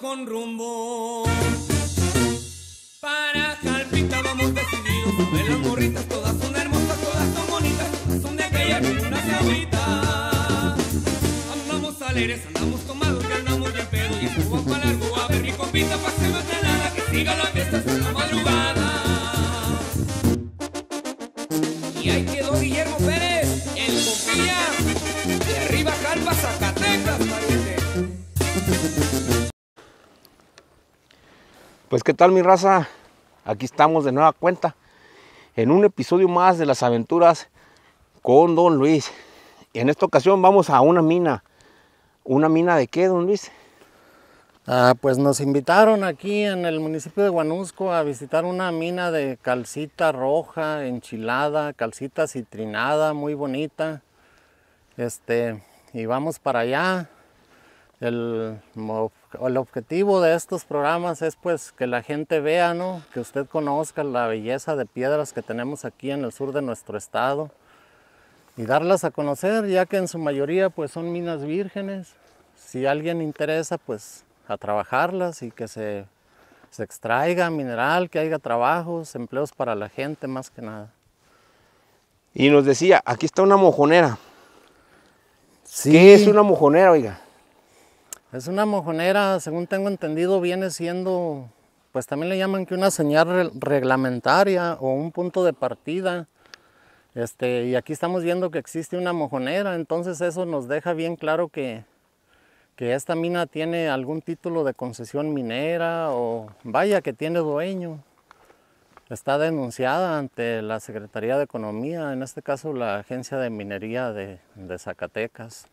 con rumbo. Para Calpita vamos decididos. las morritas todas son hermosas, todas son bonitas, todas son de aquella que se ahorita. Andamos alegres, andamos tomados, que andamos de pedo. Y en va para largo, a ver mi compita, pasemos de nada, que siga la fiesta hasta la madrugada. Pues qué tal mi raza, aquí estamos de nueva cuenta en un episodio más de las aventuras con Don Luis. Y en esta ocasión vamos a una mina. ¿Una mina de qué, Don Luis? Ah, pues nos invitaron aquí en el municipio de Huanusco a visitar una mina de calcita roja, enchilada, calcita citrinada, muy bonita. Este, y vamos para allá. El, el, objetivo de estos programas es pues que la gente vea, ¿no? que usted conozca la belleza de piedras que tenemos aquí en el sur de nuestro estado y darlas a conocer, ya que en su mayoría pues son minas vírgenes. Si alguien interesa pues a trabajarlas y que se, extraiga mineral, que haya trabajos, empleos para la gente más que nada. Y nos decía, aquí está una mojonera. Sí. es una mojonera, oiga? Es una mojonera, según tengo entendido, viene siendo, pues también le llaman que una señal reglamentaria o un punto de partida. Este, y aquí estamos viendo que existe una mojonera, entonces eso nos deja bien claro que, que esta mina tiene algún título de concesión minera o vaya que tiene dueño. Está denunciada ante la Secretaría de Economía, en este caso la Agencia de Minería de Zacatecas.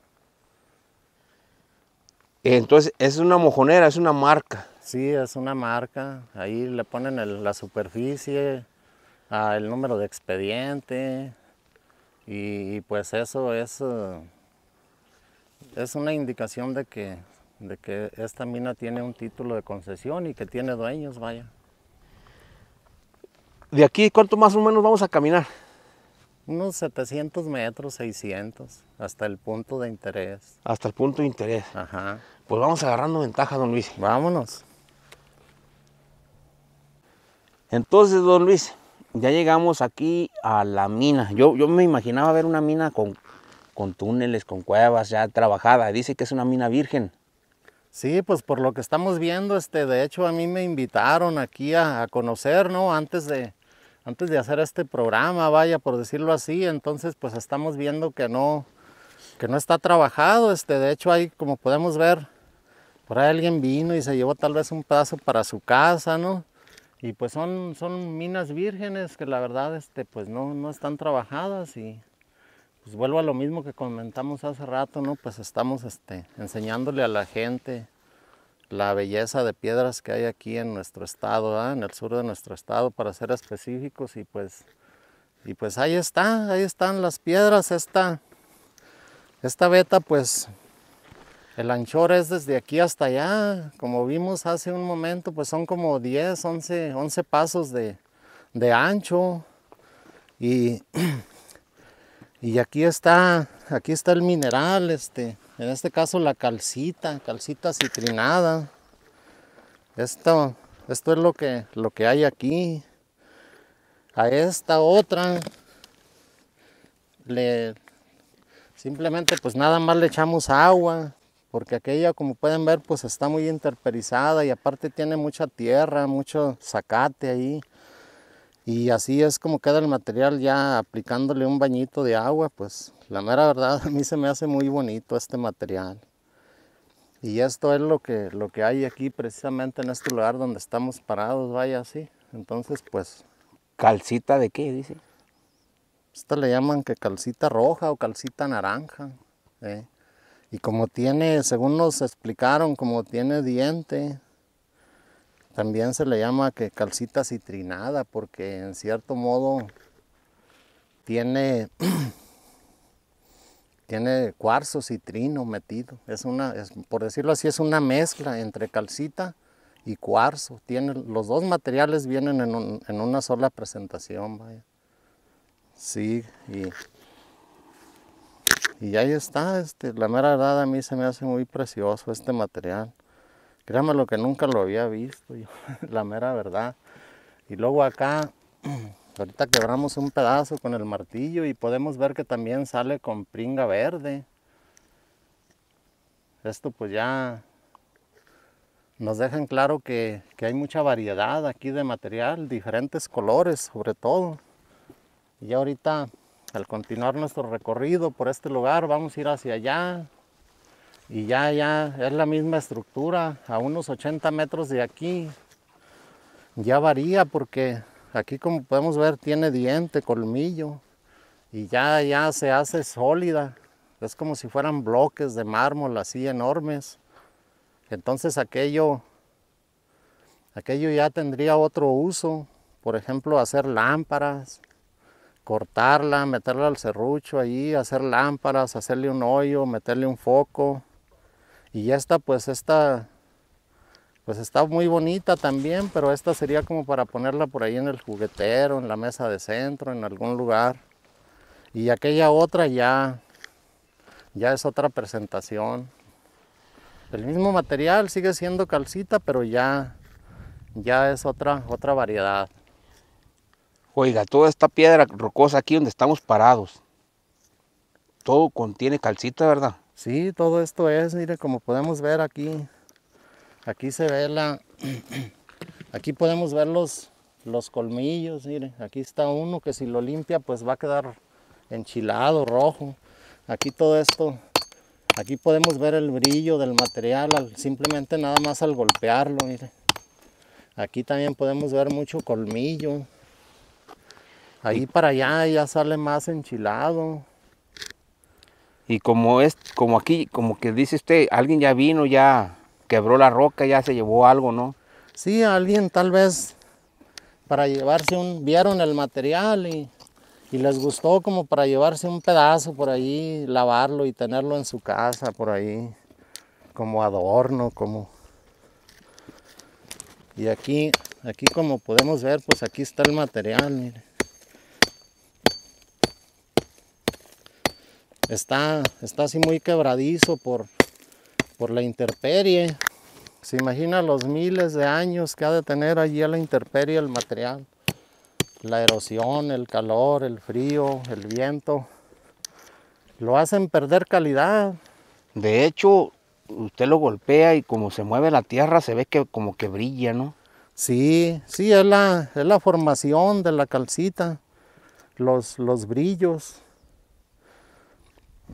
Entonces es una mojonera, es una marca. Sí, es una marca. Ahí le ponen la superficie, ah, el número de expediente y, y pues eso es, eh, es una indicación de que, de que esta mina tiene un título de concesión y que tiene dueños, vaya. ¿De aquí cuánto más o menos vamos a caminar? Unos 700 metros, 600, hasta el punto de interés. Hasta el punto de interés. Ajá. Pues vamos agarrando ventaja, don Luis. Vámonos. Entonces, don Luis, ya llegamos aquí a la mina. Yo, yo me imaginaba ver una mina con, con túneles, con cuevas ya trabajada. Dice que es una mina virgen. Sí, pues por lo que estamos viendo, este, de hecho a mí me invitaron aquí a, a conocer, ¿no? Antes de, antes de hacer este programa, vaya, por decirlo así. Entonces, pues estamos viendo que no, que no está trabajado. Este, de hecho, ahí como podemos ver, por ahí alguien vino y se llevó tal vez un pedazo para su casa, ¿no? Y pues son, son minas vírgenes que la verdad, este, pues no, no están trabajadas y pues vuelvo a lo mismo que comentamos hace rato, ¿no? Pues estamos, este, enseñándole a la gente la belleza de piedras que hay aquí en nuestro estado, en el sur de nuestro estado, para ser específicos. Y pues, y pues ahí está, ahí están las piedras. Esta, esta veta, pues el anchor es desde aquí hasta allá. Como vimos hace un momento, pues son como 10, 11, 11 pasos de, de ancho. Y Y aquí está, aquí está el mineral, este, en este caso la calcita, calcita citrinada. Esto, esto es lo que, lo que hay aquí. A esta otra le simplemente pues nada más le echamos agua, porque aquella como pueden ver pues está muy interperizada y aparte tiene mucha tierra, mucho zacate ahí. Y así es como queda el material ya aplicándole un bañito de agua, pues la mera verdad a mí se me hace muy bonito este material. Y esto es lo que, lo que hay aquí precisamente en este lugar donde estamos parados, vaya así. Entonces pues... ¿Calcita de qué dice? Esta le llaman que calcita roja o calcita naranja. ¿eh? Y como tiene, según nos explicaron, como tiene diente, también se le llama que calcita citrinada porque en cierto modo tiene, tiene cuarzo citrino metido. Es una, por decirlo así, es una mezcla entre calcita y cuarzo. los dos materiales vienen en, una sola presentación. Vaya. Sí, y, ahí está. Este, la mera verdad a mí se me hace muy precioso este material. Créame lo que nunca lo había visto, la mera verdad. Y luego acá, ahorita quebramos un pedazo con el martillo y podemos ver que también sale con pringa verde. Esto pues ya nos dejan claro que, hay mucha variedad aquí de material, diferentes colores sobre todo. Y ahorita, al continuar nuestro recorrido por este lugar, vamos a ir hacia allá, y ya, ya es la misma estructura, a unos 80 metros de aquí. Ya varía porque aquí como podemos ver tiene diente, colmillo y ya, ya se hace sólida. Es como si fueran bloques de mármol así enormes. Entonces aquello, aquello ya tendría otro uso. Por ejemplo, hacer lámparas, cortarla, meterla al serrucho ahí, hacer lámparas, hacerle un hoyo, meterle un foco y esta pues esta pues está muy bonita también, pero esta sería como para ponerla por ahí en el juguetero, en la mesa de centro, en algún lugar. Y aquella otra ya ya es otra presentación. El mismo material sigue siendo calcita, pero ya ya es otra otra variedad. Oiga, toda esta piedra rocosa aquí donde estamos parados, todo contiene calcita, ¿verdad? Sí, todo esto es, mire, como podemos ver aquí, aquí se ve la, aquí podemos ver los, colmillos, mire, aquí está uno que si lo limpia pues va a quedar enchilado, rojo. Aquí todo esto, aquí podemos ver el brillo del material, simplemente nada más al golpearlo, mire. Aquí también podemos ver mucho colmillo. Ahí para allá ya sale más enchilado. Y como es, como aquí, como que dice usted, alguien ya vino, ya quebró la roca, ya se llevó algo, ¿no? Sí, alguien tal vez para llevarse un, vieron el material y, les gustó como para llevarse un pedazo por ahí, lavarlo y tenerlo en su casa por ahí, como adorno, como... Y aquí, aquí como podemos ver, pues aquí está el material, mire. Está, está así muy quebradizo por, por la interperie Se imagina los miles de años que ha de tener allí la intemperie el material. La erosión, el calor, el frío, el viento. Lo hacen perder calidad. De hecho, usted lo golpea y como se mueve la tierra se ve que como que brilla, ¿no? Sí, sí, es la, formación de la calcita, los, los brillos.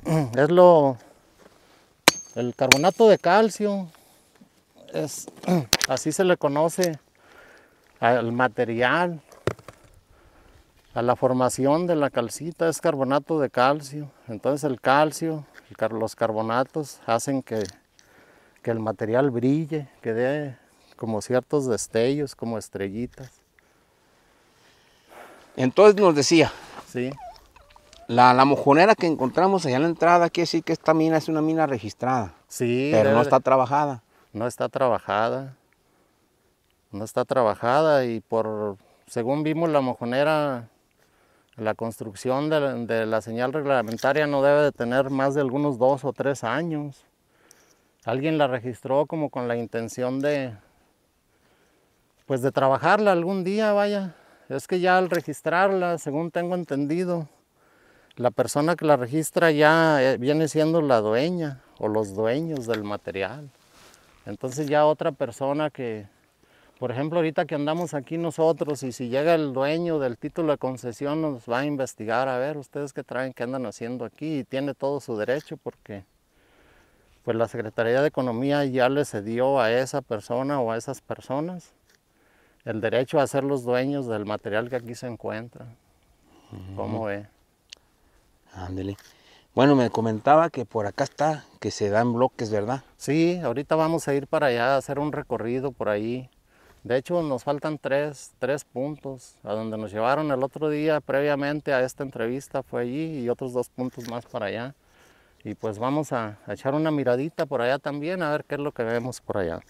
Mm, es lo el carbonato de calcio es así se le conoce al material a la formación de la calcita es carbonato de calcio entonces el calcio los carbonatos hacen que, el material brille que dé como ciertos destellos como estrellitas entonces nos decía sí la, mojonera que encontramos allá en la entrada quiere decir que esta mina es una mina registrada. Sí. Pero no está trabajada. No está trabajada. No está trabajada y por, según vimos la mojonera, la construcción de de la señal reglamentaria no debe de tener más de algunos dos o tres años. Alguien la registró como con la intención de, pues de trabajarla algún día, vaya. Es que ya al registrarla, según tengo entendido, la persona que la registra ya eh, viene siendo la dueña o los dueños del material. Entonces ya otra persona que, por ejemplo, ahorita que andamos aquí nosotros y si llega el dueño del título de concesión nos va a investigar, a ver, ustedes qué traen, qué andan haciendo aquí y tiene todo su derecho porque pues la Secretaría de Economía ya le cedió a esa persona o a esas personas el derecho a ser los dueños del material que aquí se encuentra. ¿Cómo ve? Ándele. Bueno, me comentaba que por acá está, que se dan bloques, ¿verdad? Sí, ahorita vamos a ir para allá a hacer un recorrido por ahí. De hecho, nos faltan tres, tres puntos a donde nos llevaron el otro día previamente a esta entrevista, fue allí y otros dos puntos más para allá. Y pues vamos a, a echar una miradita por allá también, a ver qué es lo que vemos por allá.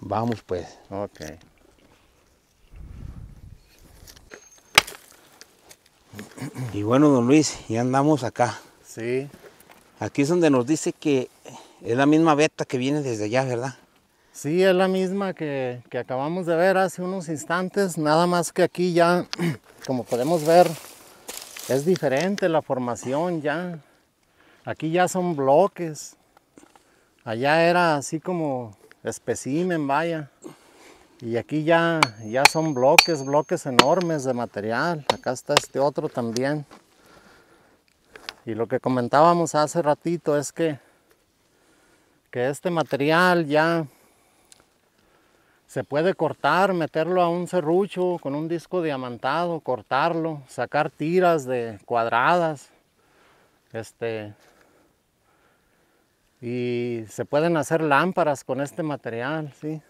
Vamos pues. Ok. Y bueno, don Luis, ya andamos acá. Sí. Aquí es donde nos dice que es la misma beta que viene desde allá, ¿verdad? Sí, es la misma que, que acabamos de ver hace unos instantes, nada más que aquí ya, como podemos ver, es diferente la formación ya. Aquí ya son bloques. Allá era así como especimen, vaya. Y aquí ya, ya son bloques, bloques enormes de material. Acá está este otro también. Y lo que comentábamos hace ratito es que, que este material ya se puede cortar, meterlo a un serrucho con un disco diamantado, cortarlo, sacar tiras de cuadradas. Este, y se pueden hacer lámparas con este material, ¿sí?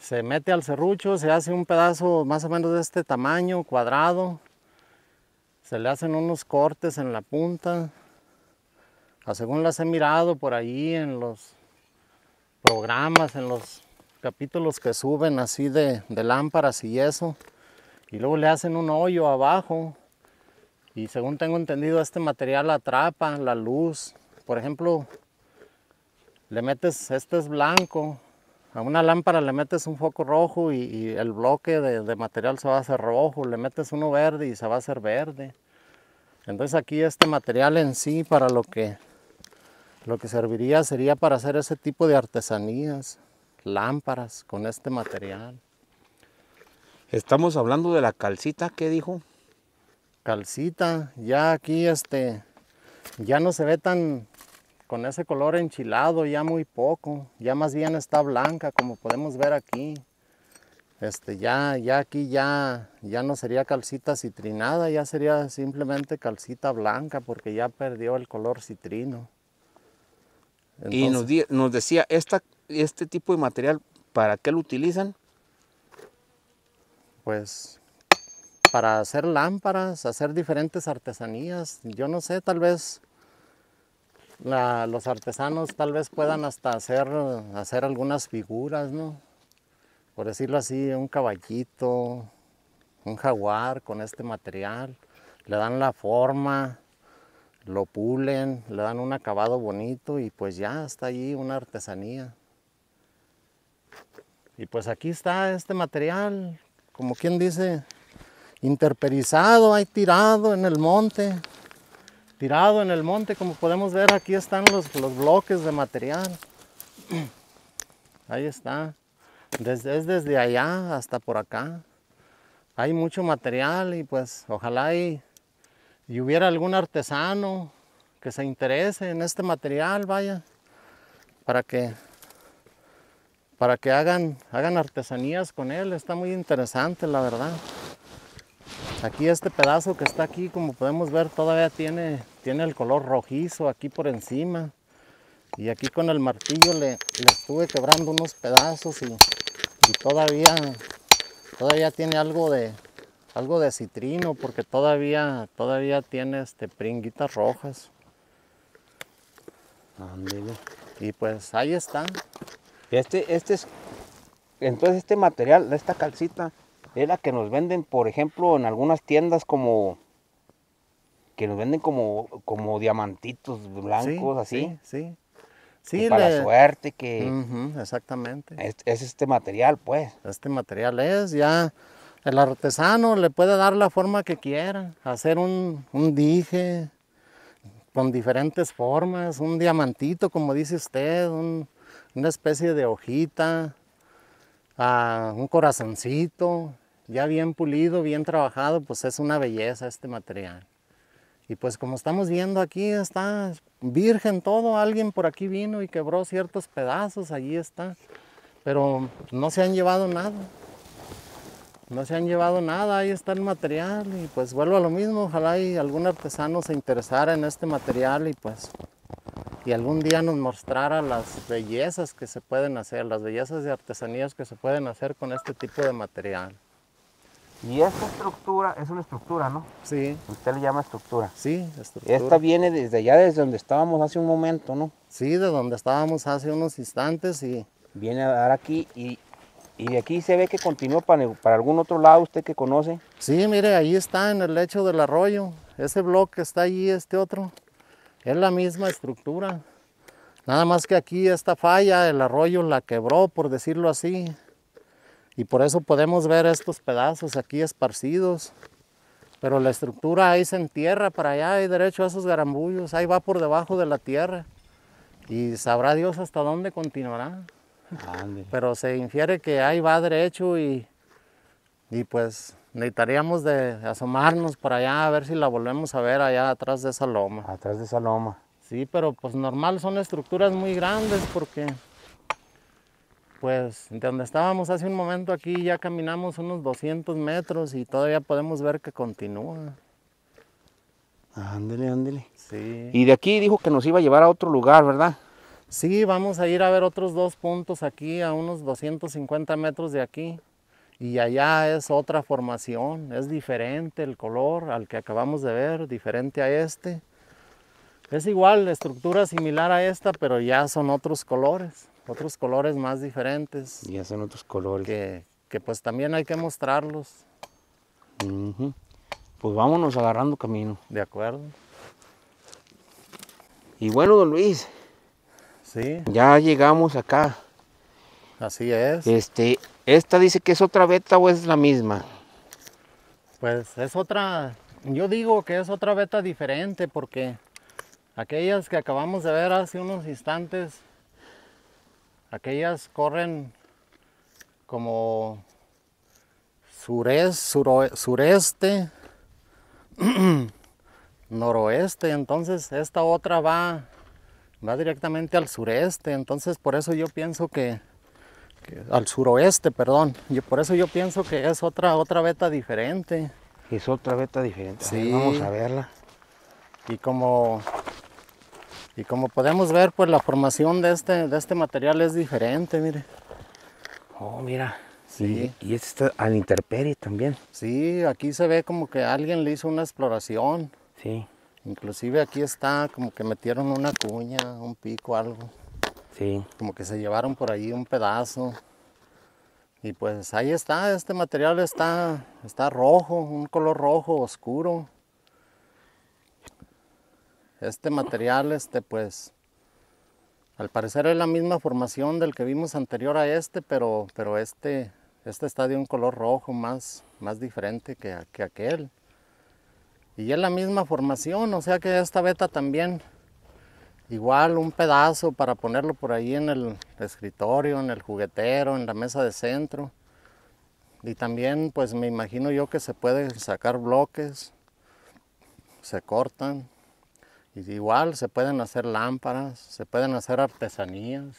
se mete al serrucho, se hace un pedazo más o menos de este tamaño, cuadrado. Se le hacen unos cortes en la punta. Ah, según las he mirado por ahí en los programas, en los capítulos que suben así de, de lámparas y eso. Y luego le hacen un hoyo abajo. Y según tengo entendido, este material atrapa la luz. Por ejemplo, le metes, este es blanco, a una lámpara le metes un foco rojo y, el bloque de, de, material se va a hacer rojo, le metes uno verde y se va a hacer verde. Entonces aquí este material en sí para lo que, lo que serviría sería para hacer ese tipo de artesanías, lámparas con este material. Estamos hablando de la calcita, ¿qué dijo? Calcita, ya aquí este, ya no se ve tan, con ese color enchilado ya muy poco, ya más bien está blanca como podemos ver aquí. Este, ya, ya aquí ya, ya no sería calcita citrinada, ya sería simplemente calcita blanca porque ya perdió el color citrino. y nos, decía, este tipo de material, ¿para qué lo utilizan? Pues para hacer lámparas, hacer diferentes artesanías, yo no sé, tal vez los artesanos tal vez puedan hasta hacer, hacer algunas figuras, ¿no? Por decirlo así, un caballito, un jaguar con este material. Le dan la forma, lo pulen, le dan un acabado bonito y pues ya está allí una artesanía. Y pues aquí está este material, como quien dice, interperizado, ahí tirado en el monte tirado en el monte. Como podemos ver, aquí están los, bloques de material. Ahí está. Desde, es desde allá hasta por acá. Hay mucho material y pues ojalá y, y hubiera algún artesano que se interese en este material, vaya, para que para que hagan, hagan artesanías con él. Está muy interesante, la verdad. Aquí este pedazo que está aquí, como podemos ver, todavía tiene, tiene el color rojizo aquí por encima. Y aquí con el martillo le, estuve quebrando unos pedazos y, todavía, todavía tiene algo de, algo de citrino porque todavía, todavía tiene este, pringuitas rojas. Y pues ahí está. Este, este es, entonces este material, esta calcita, es la que nos venden, por ejemplo, en algunas tiendas como que nos venden como, como diamantitos blancos, así. Sí, sí. sí para la suerte que... exactamente. Es, este material, pues. Este material es, ya el artesano le puede dar la forma que quiera, hacer un, un dije con diferentes formas, un diamantito, como dice usted, una especie de hojita, un corazoncito, ya bien pulido, bien trabajado, pues es una belleza este material. Y pues como estamos viendo aquí está virgen todo, alguien por aquí vino y quebró ciertos pedazos, allí está. Pero no se han llevado nada. No se han llevado nada, ahí está el material y pues vuelvo a lo mismo, ojalá algún artesano se interesara en este material y pues y algún día nos mostrara las bellezas que se pueden hacer, las bellezas de artesanías que se pueden hacer con este tipo de material. Y esta estructura es una estructura, ¿no? Sí. Usted le llama estructura. Sí, estructura. Esta viene desde allá, desde donde estábamos hace un momento, ¿no? Sí, de donde estábamos hace unos instantes y... Viene a dar aquí y, de aquí se ve que continúa para, para, algún otro lado, usted que conoce. Sí, mire, ahí está en el lecho del arroyo. Ese bloque está allí, este otro. Es la misma estructura. Nada más que aquí esta falla, el arroyo la quebró, por decirlo así. Y por eso podemos ver estos pedazos aquí esparcidos. Pero la estructura ahí se entierra para allá, hay derecho a esos garambullos. Ahí va por debajo de la tierra. Y sabrá Dios hasta dónde continuará. Pero se infiere que ahí va derecho y, y pues necesitaríamos de asomarnos para allá a ver si la volvemos a ver allá atrás de esa loma. Atrás de esa loma. Sí, pero pues normal son estructuras muy grandes porque pues de donde estábamos hace un momento aquí ya caminamos unos 200 metros y todavía podemos ver que continúa. Ándele, ándele. Sí. Y de aquí dijo que nos iba a llevar a otro lugar, ¿verdad? Sí, vamos a ir a ver otros dos puntos aquí a unos 250 metros de aquí. Y allá es otra formación, es diferente el color al que acabamos de ver, diferente a este. Es igual, la estructura similar a esta, pero ya son otros colores, otros colores más diferentes. Ya son otros colores. Que, pues también hay que mostrarlos. Pues vámonos agarrando camino. De acuerdo. Y bueno, don Luis. Sí. Ya llegamos acá Así es. Este, esta dice que es otra beta o es la misma. Pues es otra, yo digo que es otra beta diferente porque aquellas que acabamos de ver hace unos instantes, aquellas corren como sureste, sureste, noroeste, entonces esta otra va, va directamente al sureste, entonces por eso yo pienso que al suroeste, perdón. Y por eso yo pienso que es otra, otra beta diferente. Es otra beta diferente. Sí. vamos a verla. Y como, y como podemos ver, pues la formación de este, de este material es diferente, mire. Oh, mira. Sí. Y, este está al interperi también. Sí, aquí se ve como que alguien le hizo una exploración. Sí. Inclusive aquí está como que metieron una cuña, un pico, algo. Sí. Como que se llevaron por ahí un pedazo. Y pues ahí está, este material está, está rojo, un color rojo oscuro. Este material, este pues, al parecer es la misma formación del que vimos anterior a este, pero, pero este, este está de un color rojo más, más diferente que, que aquel. Y es la misma formación, o sea que esta beta también Igual un pedazo para ponerlo por ahí en el escritorio, en el juguetero, en la mesa de centro. Y también pues me imagino yo que se pueden sacar bloques, se cortan. Y igual se pueden hacer lámparas, se pueden hacer artesanías,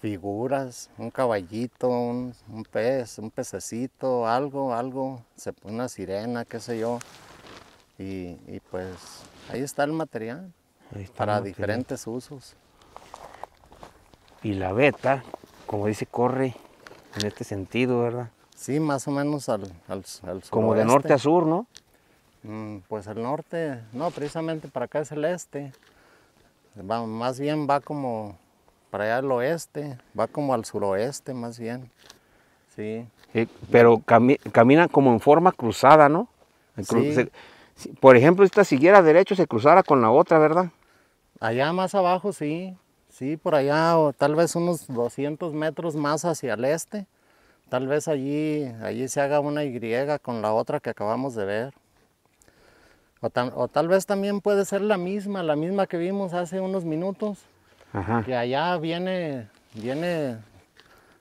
figuras, un caballito, un, un pez, un pececito, algo, algo, una sirena, qué sé yo. y pues ahí está el material para diferentes usos. Y la beta, como dice, corre en este sentido, ¿verdad? Sí, más o menos al, al, al Como de norte a sur, ¿no? Mm, pues el norte, no, precisamente para acá es el este. más bien va como para allá al oeste, va como al suroeste más bien. Sí. Eh, pero camina como en forma cruzada, ¿no? sí. por ejemplo, esta siguiera derecho se cruzara con la otra, ¿verdad? Allá más abajo, sí. Sí, por allá, o tal vez unos 200 metros más hacia el este. Tal vez allí, allí se haga una Y con la otra que acabamos de ver. O, o tal vez también puede ser la misma, la misma que vimos hace unos minutos. Que allá viene, viene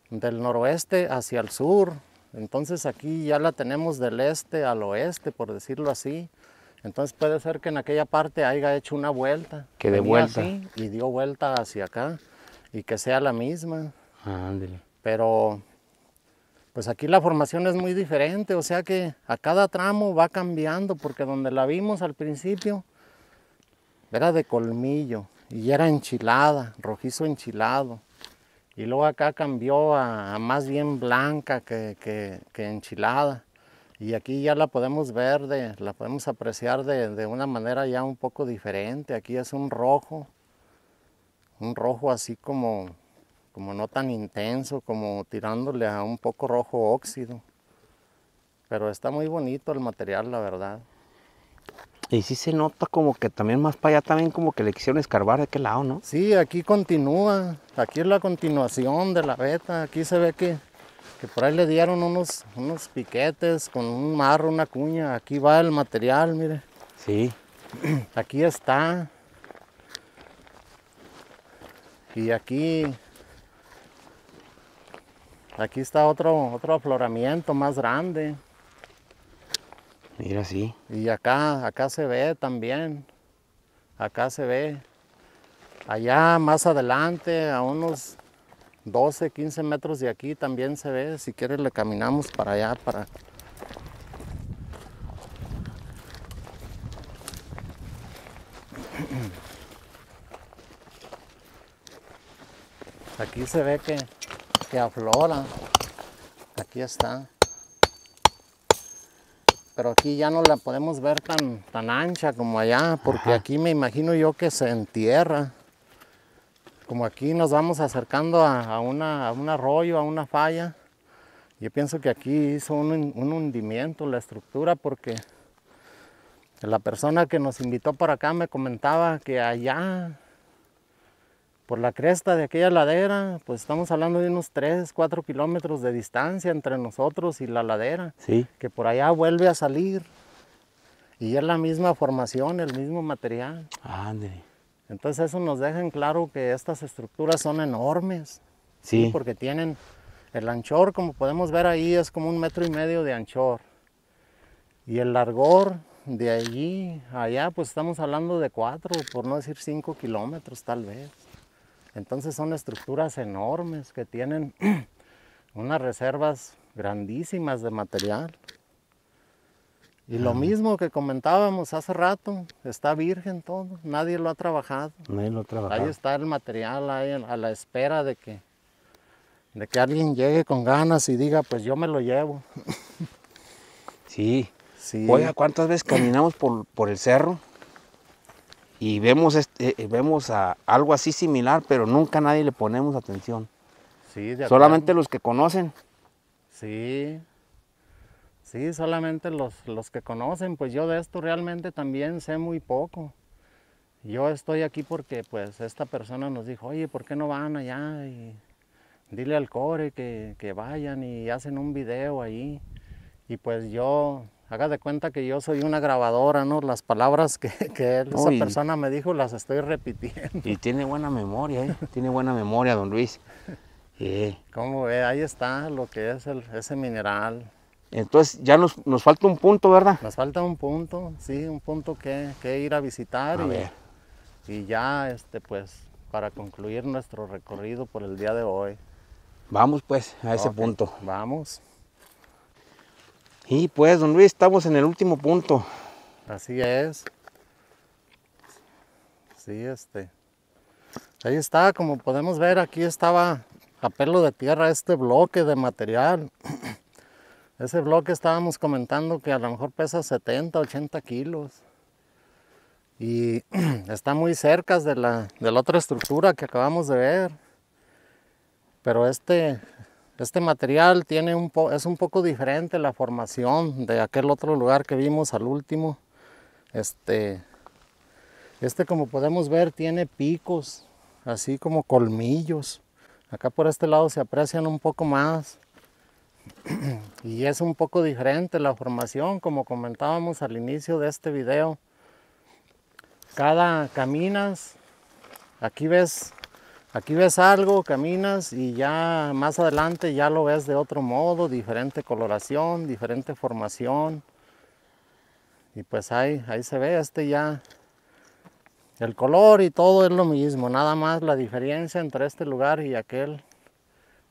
del noroeste hacia el sur. Entonces aquí ya la tenemos del este al oeste, por decirlo así. Entonces puede ser que en aquella parte haya hecho una vuelta. Que de vuelta. y dio vuelta hacia acá y que sea la misma. Ándale. Pero pues aquí la formación es muy diferente, o sea que a cada tramo va cambiando porque donde la vimos al principio era de colmillo y era enchilada, rojizo enchilado. Y luego acá cambió a, más bien blanca que enchilada y aquí ya la podemos ver, la podemos apreciar de, una manera ya un poco diferente. Aquí es un rojo, un rojo así como, como no tan intenso, como tirándole a un poco rojo óxido. Pero está muy bonito el material, la verdad. Y sí se nota como que también más para allá también como que le quisieron escarbar de qué lado, ¿no? Sí, aquí continúa, aquí es la continuación de la beta, aquí se ve que que por ahí le dieron unos, unos piquetes con un marro, una cuña. Aquí va el material, mire. Sí. Aquí está. Y aquí, aquí está otro, otro afloramiento más grande. Mira, sí. Y acá, acá se ve también. Acá se ve. Allá más adelante, a unos 12, 15 metros de aquí también se ve. Si quieres le caminamos para allá, para... Aquí se ve que, aflora. Aquí está. Pero aquí ya no la podemos ver tan, tan ancha como allá, porque aquí me imagino yo que se entierra como aquí nos vamos acercando a, un arroyo, a una falla, yo pienso que aquí hizo un, hundimiento la estructura porque la persona que nos invitó por acá me comentaba que allá, por la cresta de aquella ladera, pues estamos hablando de unos 3, 4 kilómetros de distancia entre nosotros y la ladera, que por allá vuelve a salir. Y es la misma formación, el mismo material. André. Entonces eso nos deja en claro que estas estructuras son enormes. Sí. Porque tienen el anchor, como podemos ver ahí, es como un metro y medio de anchor. Y el largor de allí allá, pues estamos hablando de cuatro, por no decir cinco kilómetros tal vez. Entonces son estructuras enormes que tienen unas reservas grandísimas de material. Y lo mismo que comentábamos hace rato, está virgen todo, nadie lo ha trabajado. Nadie lo ha trabajado. Ahí está el material, ahí a la espera de que, de que alguien llegue con ganas y diga, pues yo me lo llevo. Sí. sí. Oiga, ¿cuántas veces caminamos por, el cerro? Y vemos, este, eh, eh, vemos a algo así similar, pero nunca a nadie le ponemos atención. Sí, de Solamente los que conocen. Sí. Sí, solamente los, que conocen, pues yo de esto realmente también sé muy poco. Yo estoy aquí porque pues esta persona nos dijo, oye, ¿por qué no van allá? Y dile al core que, vayan y hacen un video ahí. Y pues yo, haga de cuenta que yo soy una grabadora, ¿no? Las palabras que, que esa persona me dijo las estoy repitiendo. Y tiene buena memoria, ¿eh? tiene buena memoria, don Luis. ¿Cómo ve? Ahí está lo que es el, ese mineral. Entonces ya nos, nos, falta un punto, ¿verdad? Nos falta un punto, sí, un punto que, ir a visitar. y, y ya, este, pues, para concluir nuestro recorrido por el día de hoy. Vamos pues a ese punto. Vamos. Y pues, don Luis, estamos en el último punto. Así es. Sí, este. Ahí está, como podemos ver, aquí estaba a pelo de tierra este bloque de material. Ese bloque estábamos comentando que a lo mejor pesa 70, 80 kilos. Y está muy cerca de la, otra estructura que acabamos de ver. Pero este, este material tiene un es un poco diferente la formación de aquel otro lugar que vimos al último. Este, este como podemos ver tiene picos, así como colmillos. Acá por este lado se aprecian un poco más. y es un poco diferente la formación, como comentábamos al inicio de este video. Cada caminas, aquí ves, aquí ves algo, caminas y ya más adelante ya lo ves de otro modo, diferente coloración, diferente formación. Y pues ahí se ve, este ya, el color y todo es lo mismo, nada más la diferencia entre este lugar y aquel.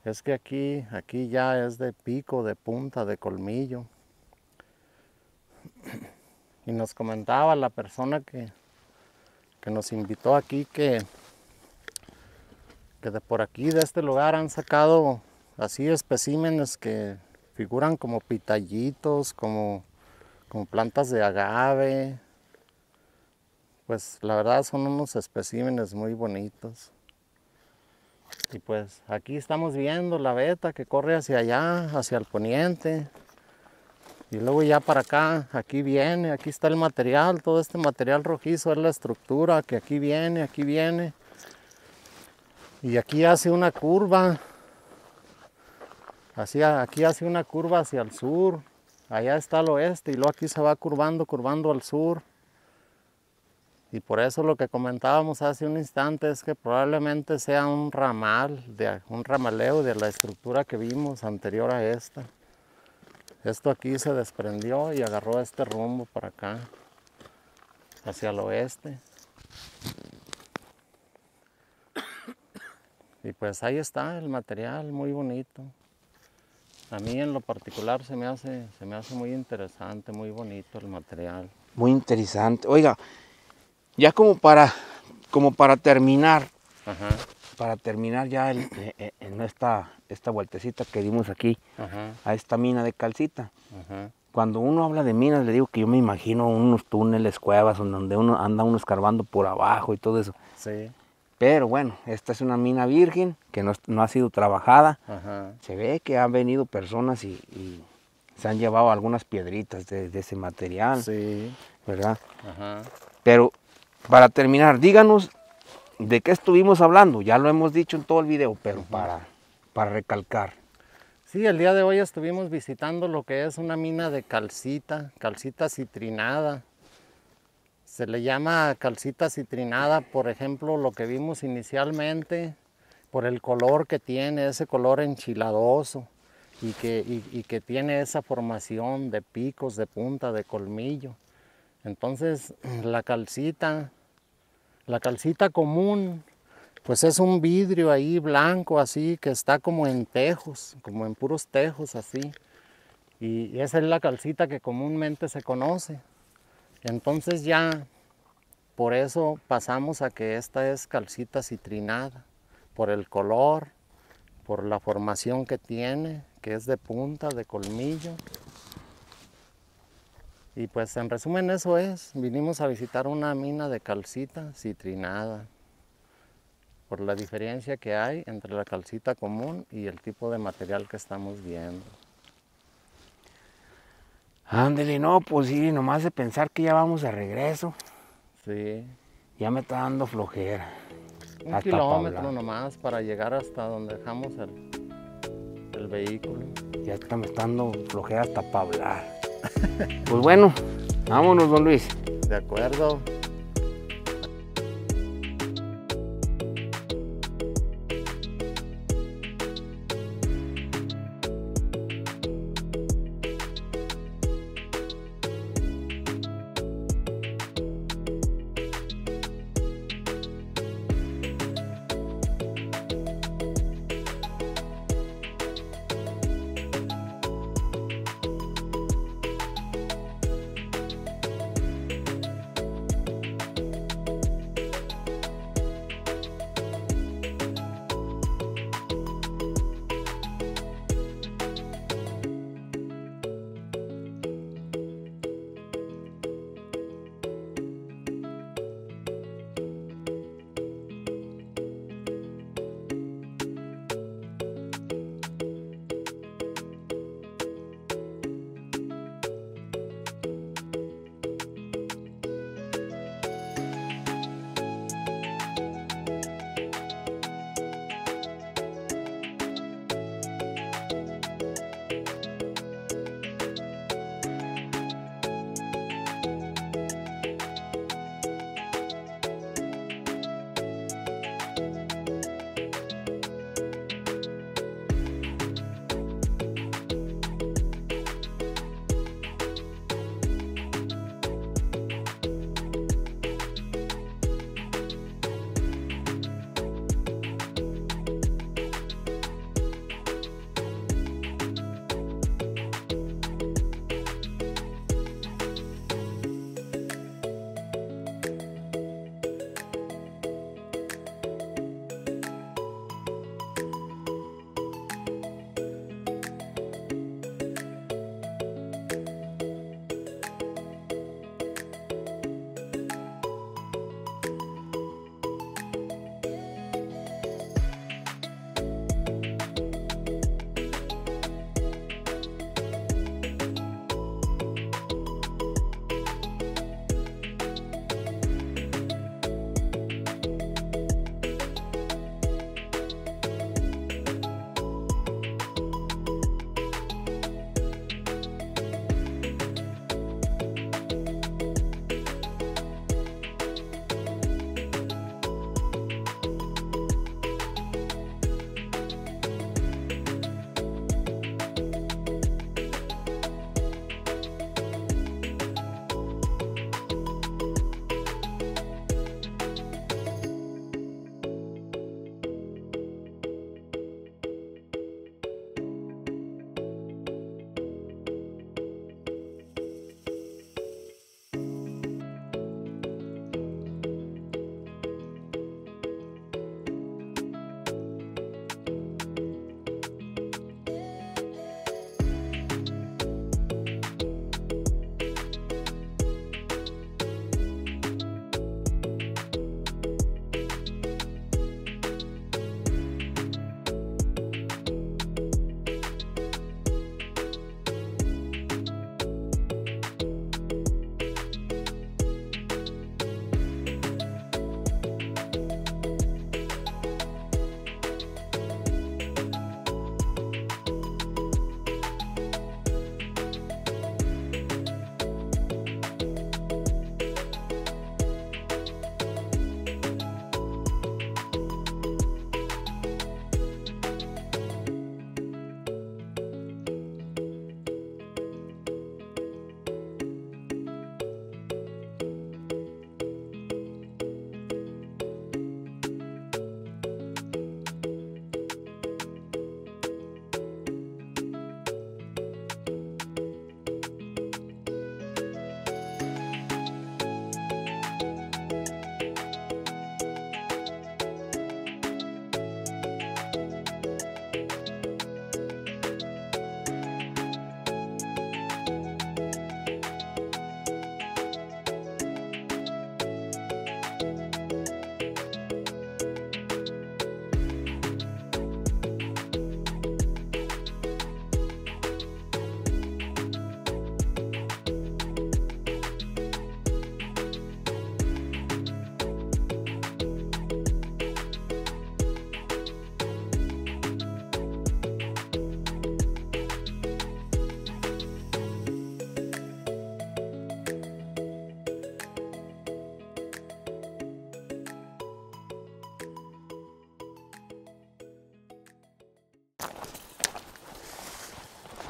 Es que aquí, aquí ya es de pico, de punta, de colmillo. Y nos comentaba la persona que, que nos invitó aquí que, que de por aquí, de este lugar, han sacado así especímenes que figuran como pitallitos, como, como plantas de agave. Pues la verdad son unos especímenes muy bonitos. Y pues aquí estamos viendo la veta que corre hacia allá, hacia el poniente. Y luego ya para acá, aquí viene, aquí está el material, todo este material rojizo es la estructura que aquí viene, aquí viene. Y aquí hace una curva, hacia, aquí hace una curva hacia el sur, allá está el oeste y luego aquí se va curvando, curvando al sur. Y por eso lo que comentábamos hace un instante es que probablemente sea un ramal, de, un ramaleo de la estructura que vimos anterior a esta. Esto aquí se desprendió y agarró este rumbo para acá, hacia el oeste. Y pues ahí está el material, muy bonito. A mí en lo particular se me hace, se me hace muy interesante, muy bonito el material. Muy interesante. Oiga, ya como para, como para terminar, para terminar ya eh, eh, en esta, esta vueltecita que dimos aquí a esta mina de calcita. Cuando uno habla de minas, le digo que yo me imagino unos túneles, cuevas, donde uno anda uno escarbando por abajo y todo eso. Sí. Pero bueno, esta es una mina virgen que no, no ha sido trabajada. Ajá. Se ve que han venido personas y, se han llevado algunas piedritas de, ese material. Sí. ¿Verdad? Ajá. Pero para terminar, díganos de qué estuvimos hablando. Ya lo hemos dicho en todo el video, pero para, para recalcar. Sí, el día de hoy estuvimos visitando lo que es una mina de calcita, calcita citrinada. Se le llama calcita citrinada, por ejemplo, lo que vimos inicialmente, por el color que tiene, ese color enchiladoso y que, y que tiene esa formación de picos, de punta, de colmillo. Entonces, la calcita la calcita común, pues es un vidrio ahí blanco así, que está como en tejos, como en puros tejos así. Y esa es la calcita que comúnmente se conoce. Entonces ya, por eso pasamos a que esta es calcita citrinada, por el color, por la formación que tiene, que es de punta, de colmillo. Y pues en resumen eso es, vinimos a visitar una mina de calcita citrinada, por la diferencia que hay entre la calcita común y el tipo de material que estamos viendo. Ándele, no, pues sí, nomás de pensar que ya vamos a regreso. Sí. Ya me está dando flojera. Un kilómetro nomás para llegar hasta donde dejamos el, el vehículo. Ya está me está dando flojera hasta para hablar. Pues bueno, vámonos, don Luis. De acuerdo.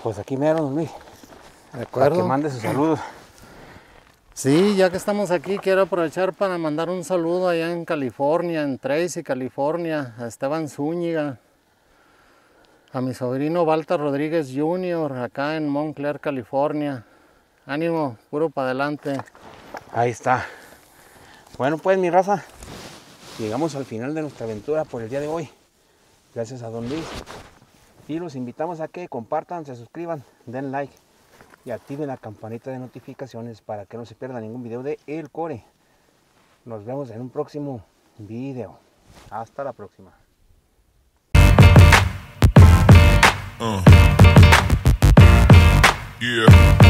pues aquí mero, don Luis. De que mande sus saludos. Sí, ya que estamos aquí, quiero aprovechar para mandar un saludo allá en California, en Tracy, California, a Esteban Zúñiga, a mi sobrino Balta Rodríguez Jr., acá en Montclair, California. Ánimo, puro para adelante. Ahí está. Bueno, pues mi raza, llegamos al final de nuestra aventura por el día de hoy. Gracias a Don Luis. Y los invitamos a que compartan, se suscriban, den like y activen la campanita de notificaciones para que no se pierda ningún video de El Core. Nos vemos en un próximo video. Hasta la próxima. Uh.